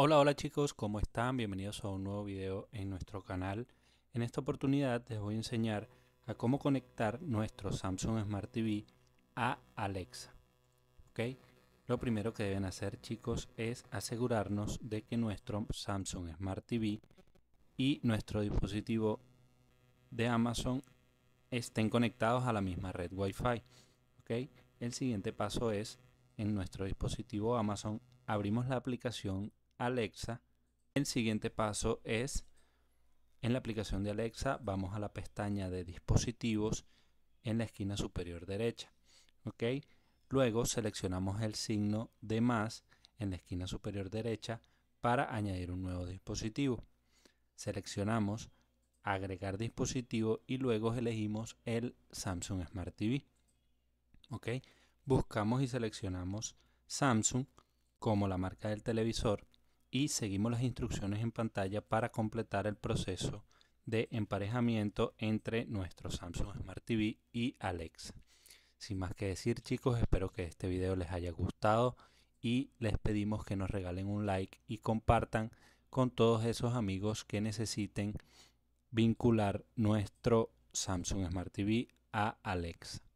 Hola, hola chicos, ¿cómo están? Bienvenidos a un nuevo video en nuestro canal. En esta oportunidad les voy a enseñar a cómo conectar nuestro Samsung Smart TV a Alexa. ¿Ok? Lo primero que deben hacer chicos es asegurarnos de que nuestro Samsung Smart TV y nuestro dispositivo de Amazon estén conectados a la misma red Wi-Fi. ¿Ok? El siguiente paso es en nuestro dispositivo Amazon abrimos la aplicación Alexa. El siguiente paso es, en la aplicación de Alexa, vamos a la pestaña de dispositivos en la esquina superior derecha. ¿ok? Luego seleccionamos el signo de más en la esquina superior derecha para añadir un nuevo dispositivo. Seleccionamos agregar dispositivo y luego elegimos el Samsung Smart TV. ¿ok? Buscamos y seleccionamos Samsung como la marca del televisor y seguimos las instrucciones en pantalla para completar el proceso de emparejamiento entre nuestro Samsung Smart TV y Alexa. Sin más que decir chicos, espero que este video les haya gustado y les pedimos que nos regalen un like y compartan con todos esos amigos que necesiten vincular nuestro Samsung Smart TV a Alexa.